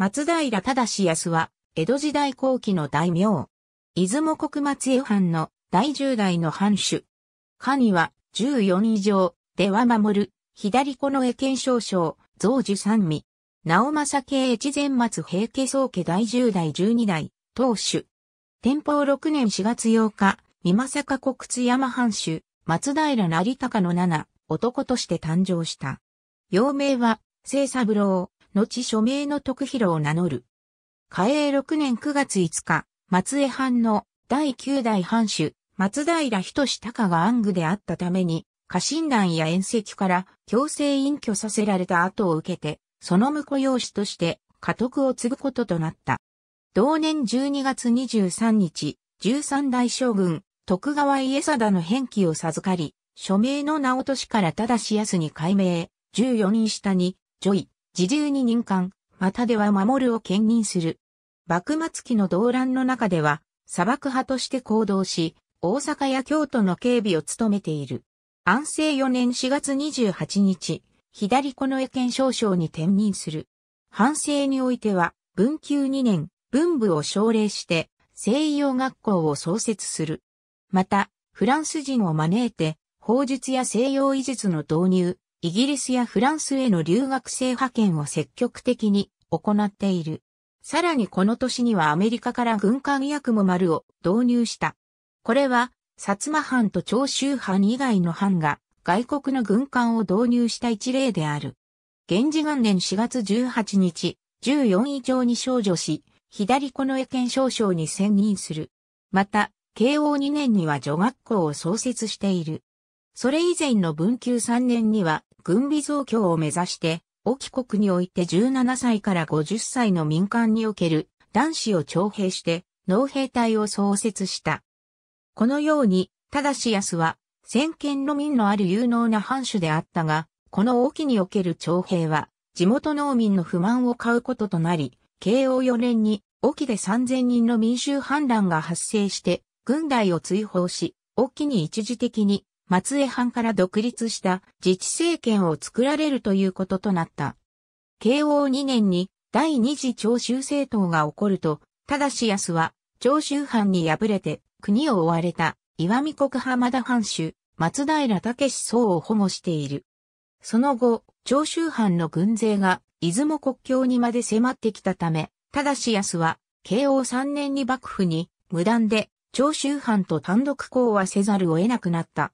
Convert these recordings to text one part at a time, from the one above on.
松平忠康は、江戸時代後期の大名。出雲国松江藩の第十代の藩主。神は、十四以上、では守る、左子の江県少将、増樹三味。直政系越前松平家宗家第十代十二代、当主。天保六年四月8日、三政国津山藩主、松平成高の七、男として誕生した。幼名は、清三郎、後署名の徳広を名乗る。嘉永6年9月5日、松江藩の第9代藩主、松平仁高が暗愚であったために、家臣団や宴席から強制隠居させられた後を受けて、その婿養子として家督を継ぐこととなった。同年12月23日、13代将軍、徳川家定の返記を授かり、署名の名落としから正すに改名、14人下に、ジョイ、自重に任官、またでは守るを兼任する。幕末期の動乱の中では、砂漠派として行動し、大阪や京都の警備を務めている。安政4年4月28日、左この江県少将に転任する。反省においては、文久2年、文部を奨励して、西洋学校を創設する。また、フランス人を招いて、法術や西洋医術の導入、イギリスやフランスへの留学生派遣を積極的に行っている。さらにこの年にはアメリカから軍艦役ク丸を導入した。これは、薩摩藩と長州藩以外の藩が外国の軍艦を導入した一例である。源氏元年4月18日、14位上に少女し、左近江県少将に選任する。また、慶応2年には女学校を創設している。それ以前の文久3年には、軍備増強を目指して、沖国において17歳から50歳の民間における男子を徴兵して農兵隊を創設した。このように、ただし安は、先見の民のある有能な藩主であったが、この沖における徴兵は、地元農民の不満を買うこととなり、慶応4年に、沖で3000人の民衆反乱が発生して、軍隊を追放し、沖に一時的に松江藩から独立した自治政権を作られるということとなった。慶応2年に第二次長州政党が起こると、ただし安は長州藩に敗れて国を追われた岩見国浜田藩主松平武総を保護している。その後、長州藩の軍勢が出雲国境にまで迫ってきたため、ただし安は慶応3年に幕府に無断で長州藩と単独講和せざるを得なくなった。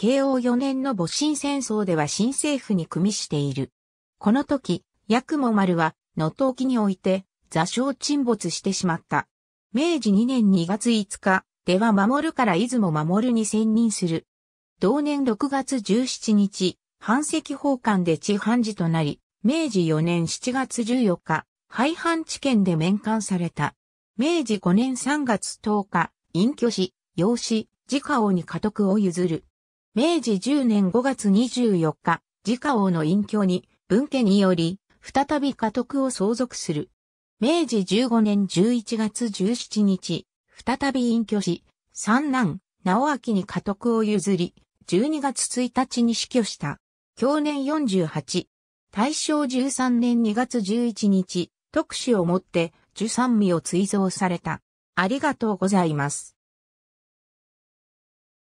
慶応4年の戊辰戦争では新政府に組みしている。この時、八雲丸は、能登沖において、座礁沈没してしまった。明治2年2月5日、では守るから出雲守るに専任する。同年6月17日、藩籍奉還で地藩事となり、明治4年7月14日、廃藩置県で免官された。明治5年3月10日、隠居し、養子、自家王に家督を譲る。明治10年5月24日、自家王の隠居に、文家により、再び家督を相続する。明治15年11月17日、再び隠居し、三男、直明に家督を譲り、12月1日に死去した。去年48。大正13年2月11日、特使をもって、十三味を追贈された。ありがとうございます。